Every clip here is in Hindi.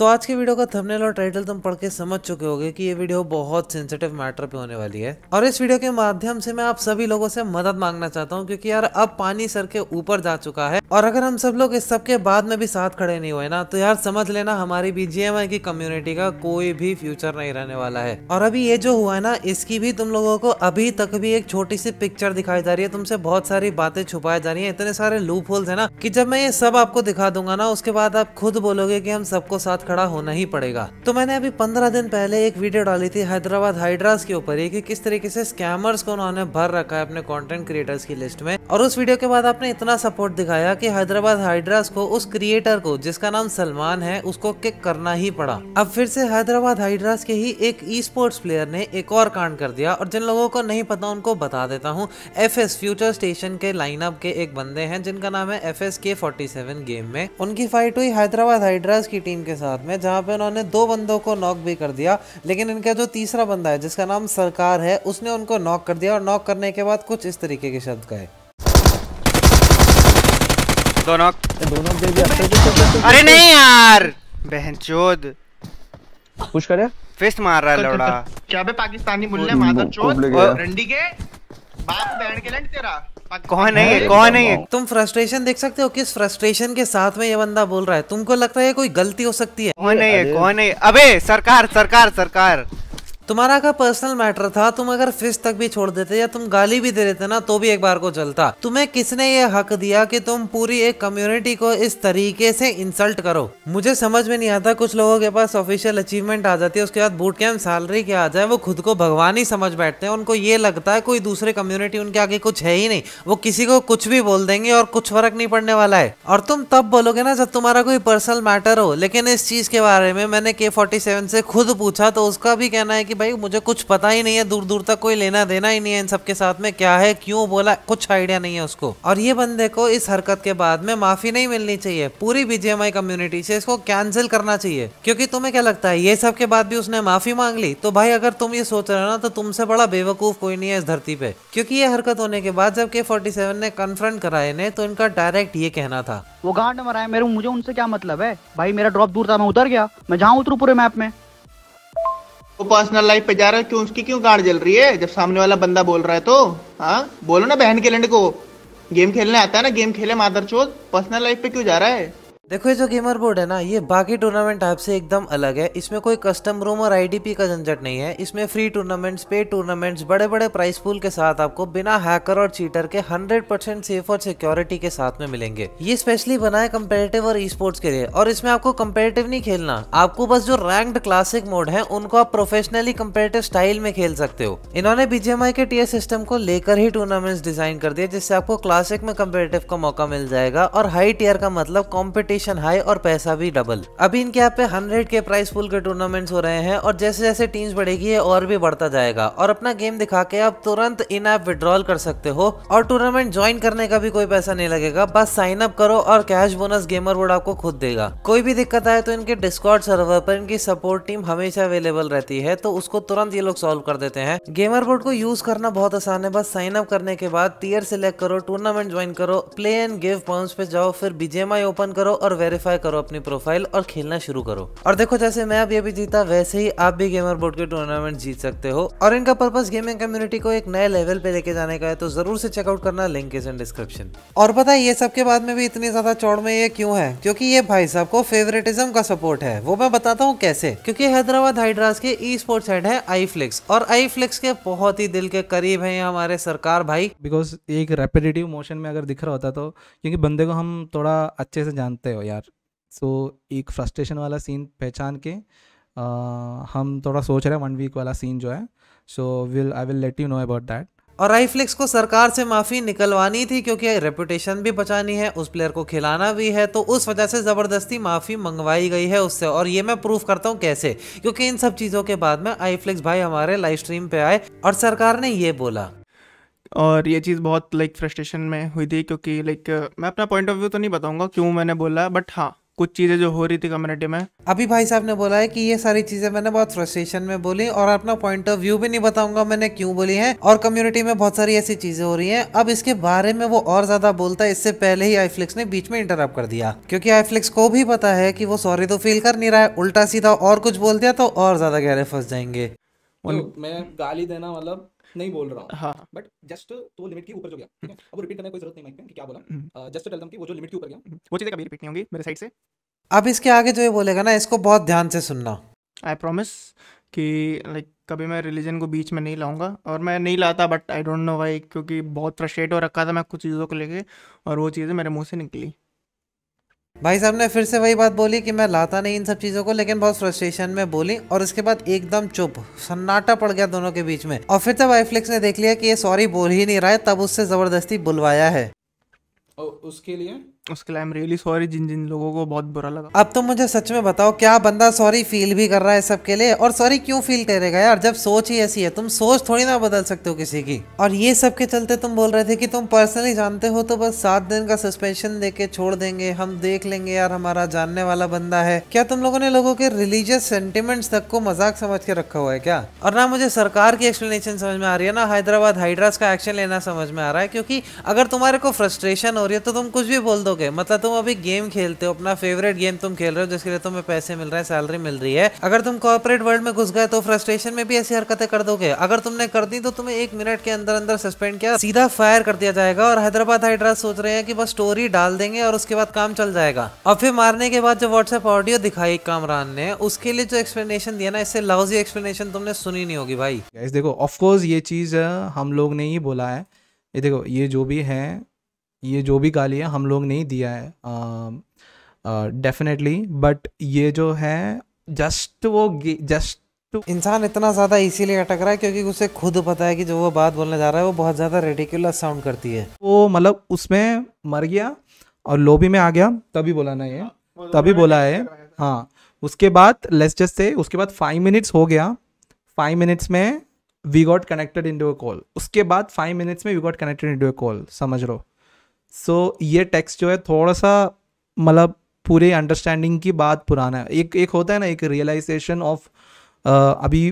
तो आज के वीडियो का थंबनेल और टाइटल तुम पढ़ के समझ चुके होगे कि ये वीडियो बहुत सेंसिटिव मैटर पे होने वाली है और इस वीडियो के माध्यम से मैं आप सभी लोगों से मदद मांगना चाहता हूँ क्योंकि यार अब पानी सर के ऊपर जा चुका है और अगर हम सब लोग इस सब के बाद में भी साथ खड़े नहीं हुए ना तो यार समझ लेना हमारी बीजीएमआई की कम्युनिटी का कोई भी फ्यूचर नहीं रहने वाला है और अभी ये जो हुआ है ना इसकी भी तुम लोगों को अभी तक भी एक छोटी सी पिक्चर दिखाई जा रही है तुमसे बहुत सारी बातें छुपाई जा रही है इतने सारे लूप होल्स है ना कि जब मैं ये सब आपको दिखा दूंगा ना उसके बाद आप खुद बोलोगे की हम सबको साथ खड़ा होना ही पड़ेगा तो मैंने अभी पंद्रह दिन पहले एक वीडियो डाली थी हैदराबाद हाइड्रास के ऊपर कि किस तरीके से स्कैमर्स को उन्होंने भर रखा है अपने कंटेंट क्रिएटर्स की लिस्ट में और उस वीडियो के बाद आपने इतना सपोर्ट दिखाया की हैदराबाद हाइड्रास को उस क्रिएटर को जिसका नाम सलमान है उसको किक करना ही पड़ा अब फिर से हैदराबाद हाइड्रास के ही एक ई स्पोर्ट्स प्लेयर ने एक और कांड कर दिया और जिन लोगों को नहीं पता उनको बता देता हूँ एफ एस फ्यूचर स्टेशन के लाइनअप के एक बंदे हैं जिनका नाम है F S K forty seven game में उनकी फाइट हुई हैदराबाद हाइड्रास की टीम के साथ बाद में जहाँ पे उन्होंने दो बंदों को नॉक भी कर दिया लेकिन इनका जो तीसरा बंदा है जिसका नाम सरकार है उसने उनको नॉक कर दिया और नॉक करने के बाद कुछ इस तरीके के शब्द कहे अच्छा, अच्छा, अच्छा, अरे नहीं यार बहन चोद कुछ करे फिस्ट मार रहा है लौड़ा क्या बे पाकिस्तानी मुल्ले मादर चोद रंडी के बाप बहन के लंड तेरा कौन है ये कौन है ये तुम फ्रस्ट्रेशन देख सकते हो किस फ्रस्ट्रेशन के साथ में ये बंदा बोल रहा है तुमको लगता है कोई गलती हो सकती है कौन है ये कौन है अबे सरकार सरकार सरकार तुम्हारा का पर्सनल मैटर था तुम अगर फिश तक भी छोड़ देते या तुम गाली भी दे देते ना तो भी एक बार को चलता तुम्हें किसने ये हक दिया कि तुम पूरी एक कम्युनिटी को इस तरीके से इंसल्ट करो मुझे समझ में नहीं आता कुछ लोगों के पास ऑफिशियल अचीवमेंट आ जाती है उसके बाद बूट कैम्प सैलरी क्या आ जाए वो खुद को भगवान ही समझ बैठते हैं उनको ये लगता है कोई दूसरे कम्युनिटी उनके आगे कुछ है ही नहीं वो किसी को कुछ भी बोल देंगे और कुछ फर्क नहीं पड़ने वाला है और तुम तब बोलोगे ना जब तुम्हारा कोई पर्सनल मैटर हो लेकिन इस चीज के बारे में मैंने के फोर्टी सेवन से खुद पूछा तो उसका भी कहना है कि भाई मुझे कुछ पता ही नहीं है दूर दूर तक कोई लेना देना ही नहीं है इन सबके साथ में क्या है क्यों बोला कुछ आइडिया नहीं है उसको और ये बंदे को इस हरकत के बाद में माफी नहीं मिलनी चाहिए पूरी बीजेएमआई कम्युनिटी से इसको कैंसिल करना चाहिए क्योंकि तुम्हें क्या लगता है ये सब के बाद भी उसने माफी मांग ली तो भाई अगर तुम ये सोच रहे हो ना तो तुमसे बड़ा बेवकूफ कोई नहीं है इस धरती पे क्योंकि ये हरकत होने के बाद जब के फोर्टी सेवन ने कन्फ्रंट कराए ने तो इनका डायरेक्ट ये कहना था वो गांड मराए मेरे मुझे उनसे क्या मतलब है भाई मेरा ड्रॉप दूर था मैं उतर गया मैं जहाँ उतरू पूरे मैप में वो पर्सनल लाइफ पे जा रहा है क्यों उसकी क्यों गाड़ जल रही है जब सामने वाला बंदा बोल रहा है तो हाँ बोलो ना बहन के लंड को गेम खेलने आता है ना गेम खेले मादर पर्सनल लाइफ पे क्यों जा रहा है देखो ये जो गेमर बोर्ड है ना ये बाकी टूर्नामेंट ऐप से एकदम अलग है इसमें कोई कस्टम रूम और आईडीपी का झंझट नहीं है इसमें फ्री टूर्नामेंट्स पे टूर्नामेंट्स बड़े बड़े प्राइस पूल के साथ आपको बिना हैकर और चीटर के 100% सेफ और सिक्योरिटी के साथ में मिलेंगे ये स्पेशली बनाए है और ई स्पोर्ट्स के लिए और इसमें आपको कम्पेरेटिव नहीं खेलना आपको बस जो रैंक्ड क्लासिक मोड है उनको आप प्रोफेशनली कम्पेरेटिव स्टाइल में खेल सकते हो इन्होंने बीजेएमआई के टीएस सिस्टम को लेकर ही टूर्नामेंट्स डिजाइन कर दिया जिससे आपको क्लासिक में कम्पेरेटिव का मौका मिल जाएगा और हाई टीयर का मतलब कॉम्पिटिशन कंपटीशन हाई और पैसा भी डबल अभी इनके यहाँ पे हंड्रेड के प्राइस पुल के टूर्नामेंट्स हो रहे हैं और जैसे जैसे टीम्स बढ़ेगी ये और भी बढ़ता जाएगा और अपना गेम दिखा के आप तुरंत इन ऐप विड्रॉल कर सकते हो और टूर्नामेंट ज्वाइन करने का भी कोई पैसा नहीं लगेगा बस साइन अप करो और कैश बोनस गेमर वोड आपको खुद देगा कोई भी दिक्कत आए तो इनके डिस्कॉर्ड सर्वर पर इनकी सपोर्ट टीम हमेशा अवेलेबल रहती है तो उसको तुरंत ये लोग सॉल्व कर देते हैं गेमर बोर्ड को यूज करना बहुत आसान है बस साइन अप करने के बाद टीयर सिलेक्ट करो टूर्नामेंट ज्वाइन करो प्ले एंड गिव पॉइंट्स पे जाओ फिर बीजेमआई ओपन करो और और वेरीफाई करो अपनी प्रोफाइल और खेलना शुरू करो और देखो जैसे मैं अभी अभी जीता वैसे ही आप भी गेमर बोर्ड के टूर्नामेंट जीत सकते हो और इनका पर्पज गेमिंग कम्युनिटी को एक नए लेवल पे लेके जाने का है तो जरूर से चेकआउट करना लिंक इज इन डिस्क्रिप्शन और पता है ये सबके बाद में भी इतनी ज्यादा चौड़ में ये क्यों है क्योंकि ये भाई साहब को फेवरेटिज्म का सपोर्ट है वो मैं बताता हूँ कैसे क्योंकि हैदराबाद हाइड्रास के ई स्पोर्ट्स हेड है आई और आई के बहुत ही दिल के करीब है हमारे सरकार भाई बिकॉज एक रेपिटेटिव मोशन में अगर दिख रहा होता तो क्योंकि बंदे को हम थोड़ा अच्छे से जानते हो हो यार सो so, एक फ्रस्ट्रेशन वाला सीन पहचान के आ, हम थोड़ा सोच रहे हैं वन वीक वाला सीन जो है so will I will let you know about that और राइफ्लिक्स को सरकार से माफ़ी निकलवानी थी क्योंकि रेपुटेशन भी बचानी है उस प्लेयर को खिलाना भी है तो उस वजह से ज़बरदस्ती माफ़ी मंगवाई गई है उससे और ये मैं प्रूफ करता हूँ कैसे क्योंकि इन सब चीज़ों के बाद में आईफ्लिक्स भाई हमारे लाइव स्ट्रीम पे आए और सरकार ने ये बोला और ये चीज़ बहुत लाइक फ्रस्ट्रेशन में हुई थी क्योंकि लाइक मैं अपना पॉइंट ऑफ व्यू तो नहीं बताऊंगा क्यों मैंने बोला बट हाँ कुछ चीज़ें जो हो रही थी कम्युनिटी में अभी भाई साहब ने बोला है कि ये सारी चीज़ें मैंने बहुत फ्रस्ट्रेशन में बोली और अपना पॉइंट ऑफ व्यू भी नहीं बताऊंगा मैंने क्यों बोली है और कम्युनिटी में बहुत सारी ऐसी चीज़ें हो रही हैं अब इसके बारे में वो और ज़्यादा बोलता है इससे पहले ही आईफ्लिक्स ने बीच में इंटरप्ट कर दिया क्योंकि आईफ्लिक्स को भी पता है कि वो सॉरी तो फील कर नहीं रहा है उल्टा सीधा और कुछ बोल दिया तो और ज़्यादा गहरे फंस जाएंगे तो मैं गाली देना मतलब नहीं बोल रहा हूँ बट हाँ। जस्ट तो लिमिट के ऊपर जो गया हम्म। अब रिपीट करने की कोई जरूरत नहीं माइक में कि क्या बोला जस्ट टेल देम कि वो जो लिमिट के ऊपर गया हम्म। वो चीज़ें कभी रिपीट नहीं होंगी मेरे साइड से अब इसके आगे जो ये बोलेगा ना इसको बहुत ध्यान से सुनना आई प्रॉमिस कि लाइक like, कभी मैं रिलीजन को बीच में नहीं लाऊंगा और मैं नहीं लाता but I don't know why क्योंकि बहुत फ्रस्ट्रेट हो रखा था मैं कुछ चीज़ों को लेके और वो चीज़ें मेरे मुंह से निकली भाई साहब ने फिर से वही बात बोली कि मैं लाता नहीं इन सब चीज़ों को लेकिन बहुत फ्रस्ट्रेशन में बोली और उसके बाद एकदम चुप सन्नाटा पड़ गया दोनों के बीच में और फिर तब आईफ्लिक्स ने देख लिया कि ये सॉरी बोल ही नहीं रहा है तब उससे ज़बरदस्ती बुलवाया है और उसके लिए उसके लिए रियली सॉरी जिन जिन लोगों को बहुत बुरा लगा अब तो मुझे सच में बताओ क्या बंदा सॉरी फील भी कर रहा है सबके लिए और सॉरी क्यों फील करेगा यार जब सोच ही ऐसी है तुम सोच थोड़ी ना बदल सकते हो किसी की और ये सब के चलते तुम बोल रहे थे कि तुम पर्सनली जानते हो तो बस सात दिन का सस्पेंशन दे के छोड़ देंगे हम देख लेंगे यार हमारा जानने वाला बंदा है क्या तुम लोगों ने लोगों के रिलीजियस सेंटिमेंट्स तक को मजाक समझ के रखा हुआ है क्या और ना मुझे सरकार की एक्सप्लेनेशन समझ में आ रही है ना हैदराबाद हाइड्रास का एक्शन लेना समझ में आ रहा है क्योंकि अगर तुम्हारे को फ्रस्ट्रेशन हो रही है तो तुम कुछ भी बोल दो ओके मतलब तुम अभी गेम खेलते हो अपना फेवरेट गेम तुम खेल रहे हो जिसके लिए तुम्हें पैसे मिल रहे हैं सैलरी मिल रही है अगर तुम कॉर्पोरेट वर्ल्ड में घुस गए तो फ्रस्ट्रेशन में भी ऐसी हरकतें कर दोगे अगर तुमने कर दी तो तुम्हें एक मिनट के अंदर अंदर सस्पेंड किया सीधा फायर कर दिया जाएगा और हैदराबाद हाइड्रा सोच रहे हैं कि बस स्टोरी डाल देंगे और उसके बाद काम चल जाएगा और फिर मारने के बाद जो व्हाट्सएप ऑडियो दिखाई कामरान ने उसके लिए जो एक्सप्लेनेशन दिया ना इससे लाउजी एक्सप्लेनेशन तुमने सुनी नहीं होगी भाई देखो ऑफकोर्स ये चीज हम लोग ने ही बोला है ये देखो ये जो भी है ये जो भी गाली है हम लोग नहीं दिया है डेफिनेटली बट ये जो है जस्ट वो जस्ट इंसान इतना ज़्यादा इसीलिए अटक रहा है क्योंकि उसे खुद पता है कि जो वो बात बोलने जा रहा है वो बहुत ज़्यादा रेडिकुलस साउंड करती है वो मतलब उसमें मर गया और लोबी में आ गया तभी बोला ना ये तभी बोला है हाँ उसके बाद लेट्स जस्ट से उसके बाद फाइव मिनट्स हो गया फाइव मिनट्स में we got connected into a call उसके बाद फाइव मिनट्स में we got connected into a call समझ लो सो so, ये टेक्स्ट जो है थोड़ा सा मतलब पूरे अंडरस्टैंडिंग की बात पुराना है एक एक होता है ना एक रियलाइजेशन ऑफ अभी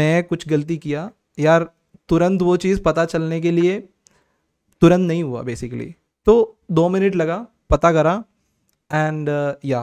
मैं कुछ गलती किया यार तुरंत वो चीज़ पता चलने के लिए तुरंत नहीं हुआ बेसिकली तो दो मिनट लगा पता करा एंड या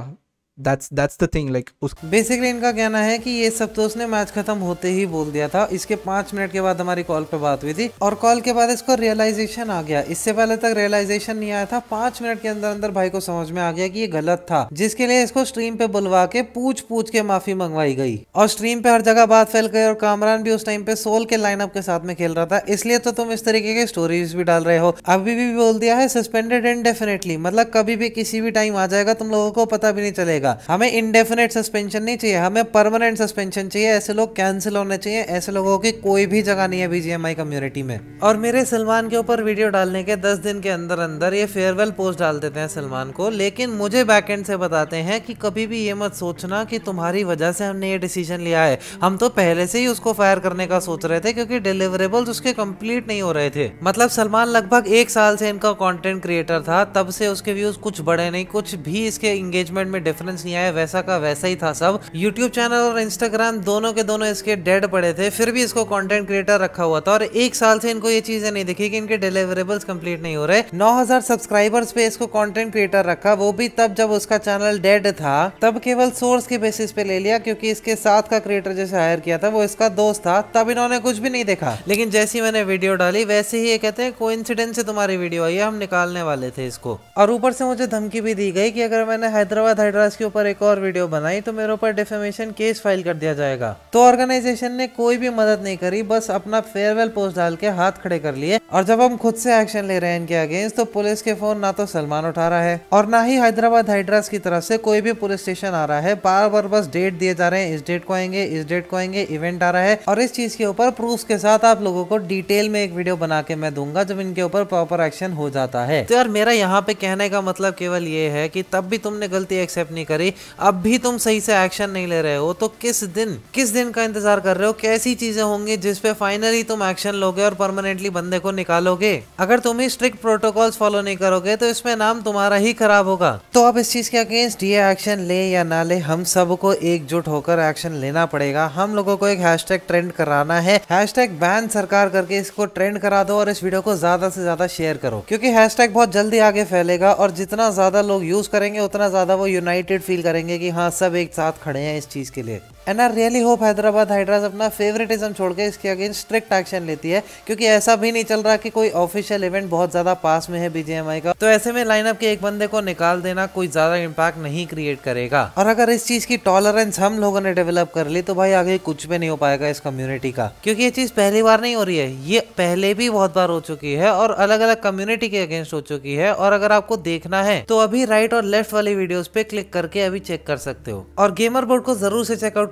That's that's the thing like उस बेसिकली इनका कहना है कि ये सब तो उसने मैच खत्म होते ही बोल दिया था इसके पांच मिनट के बाद हमारी कॉल पे बात हुई थी और कॉल के बाद इसको रियलाइजेशन आ गया इससे पहले तक रियलाइजेशन नहीं आया था पांच मिनट के अंदर अंदर भाई को समझ में आ गया कि ये गलत था जिसके लिए इसको स्ट्रीम पे बुलवा के पूछ पूछ के माफी मंगवाई गई और स्ट्रीम पे हर जगह बात फैल गई और कामरान भी उस टाइम पे सोल के लाइनअप के साथ में खेल रहा था इसलिए तो तुम इस तरीके के स्टोरीज भी डाल रहे हो अभी भी बोल दिया है सस्पेंडेड इनडेफिनेटली मतलब कभी भी किसी भी टाइम आ जाएगा तुम लोगों को पता भी नहीं चलेगा चलेगा हमें इंडेफिनेट सस्पेंशन नहीं चाहिए हमें परमानेंट सस्पेंशन चाहिए ऐसे लोग कैंसिल होने चाहिए ऐसे लोगों की कोई भी जगह नहीं है बीजेएमआई कम्युनिटी में और मेरे सलमान के ऊपर वीडियो डालने के दस दिन के अंदर अंदर ये फेयरवेल पोस्ट डाल देते हैं सलमान को लेकिन मुझे बैक एंड से बताते हैं कि कभी भी ये मत सोचना कि तुम्हारी वजह से हमने ये डिसीजन लिया है हम तो पहले से ही उसको फायर करने का सोच रहे थे क्योंकि डिलीवरेबल्स उसके कंप्लीट नहीं हो रहे थे मतलब सलमान लगभग एक साल से इनका कंटेंट क्रिएटर था तब से उसके व्यूज कुछ बढ़े नहीं कुछ भी इसके एंगेजमेंट में डिफरेंस डिफरेंस नहीं आया वैसा का वैसा ही था सब यूट्यूब चैनल और इंस्टाग्राम दोनों के दोनों इसके डेड पड़े थे फिर भी इसको कॉन्टेंट क्रिएटर रखा हुआ था और एक साल से इनको ये चीजें नहीं दिखी कि इनके डिलीवरेबल्स कंप्लीट नहीं हो रहे नौ सब्सक्राइबर्स पे इसको कॉन्टेंट क्रिएटर रखा वो भी तब जब उसका चैनल डेड था तब केवल सोर्स के बेसिस पे ले लिया क्योंकि इसके साथ का क्रिएटर जैसे हायर किया था वो इसका दोस्त था तब इन्होंने कुछ भी नहीं देखा लेकिन जैसी मैंने वीडियो डाली वैसे ही ये कहते हैं कोइंसिडेंस से तुम्हारी वीडियो आई है हम निकालने वाले थे इसको और ऊपर से मुझे धमकी भी दी गई कि अगर मैंने हैदराबाद हाइड्रास की उसके ऊपर एक और वीडियो बनाई तो मेरे ऊपर डिफेमेशन केस फाइल कर दिया जाएगा तो ऑर्गेनाइजेशन ने कोई भी मदद नहीं करी बस अपना फेयरवेल पोस्ट डाल के हाथ खड़े कर लिए और जब हम खुद से एक्शन ले रहे हैं इनके अगेंस्ट तो पुलिस के फोन ना तो सलमान उठा रहा है और ना ही हैदराबाद हाइड्रास की तरफ से कोई भी पुलिस स्टेशन आ रहा है बार बार बस डेट दिए जा रहे हैं इस डेट को आएंगे इस डेट को आएंगे इवेंट आ रहा है और इस चीज के ऊपर प्रूफ के साथ आप लोगों को डिटेल में एक वीडियो बना के मैं दूंगा जब इनके ऊपर प्रॉपर एक्शन हो जाता है तो यार मेरा यहाँ पे कहने का मतलब केवल ये है कि तब भी तुमने गलती एक्सेप्ट नहीं करे अब भी तुम सही से एक्शन नहीं ले रहे हो तो किस दिन किस दिन का इंतजार कर रहे हो कैसी चीजें होंगी जिसपे फाइनली तुम एक्शन लोगे और परमानेंटली बंदे को निकालोगे अगर तुम ही स्ट्रिक्ट प्रोटोकॉल फॉलो नहीं करोगे तो इसमें नाम तुम्हारा ही खराब होगा तो अब इस चीज के अगेंस्ट ये एक्शन ले या ना ले हम सबको एकजुट होकर एक्शन लेना पड़ेगा हम लोगों को एक हैश ट्रेंड कराना है हैशटैग बैन सरकार करके इसको ट्रेंड करा दो और इस वीडियो को ज्यादा से ज्यादा शेयर करो क्योंकि हैशटैग बहुत जल्दी आगे फैलेगा और जितना ज्यादा लोग यूज करेंगे उतना ज्यादा वो यूनाइटेड फील करेंगे कि हाँ सब एक साथ खड़े हैं इस चीज़ के लिए and I really hope Hyderabad हाइड्राज अपना फेवरेटिज्म छोड़ के इसके अगेंस्ट स्ट्रिक्ट एक्शन लेती है क्योंकि ऐसा भी नहीं चल रहा कि कोई ऑफिशियल इवेंट बहुत ज़्यादा पास में है बीजेएमआई का तो ऐसे में लाइनअप के एक बंदे को निकाल देना कोई ज़्यादा इम्पैक्ट नहीं क्रिएट करेगा और अगर इस चीज़ की टॉलरेंस हम लोगों ने डेवलप कर ली तो भाई आगे कुछ भी नहीं हो पाएगा इस कम्युनिटी का क्योंकि ये चीज़ पहली बार नहीं हो रही है ये पहले भी बहुत बार हो चुकी है और अलग अलग कम्युनिटी के अगेंस्ट हो चुकी है और अगर आपको देखना है तो अभी राइट और लेफ्ट वाली वीडियो पे क्लिक करके अभी चेक कर सकते हो और गेमर बोर्ड को जरूर से चेकआउट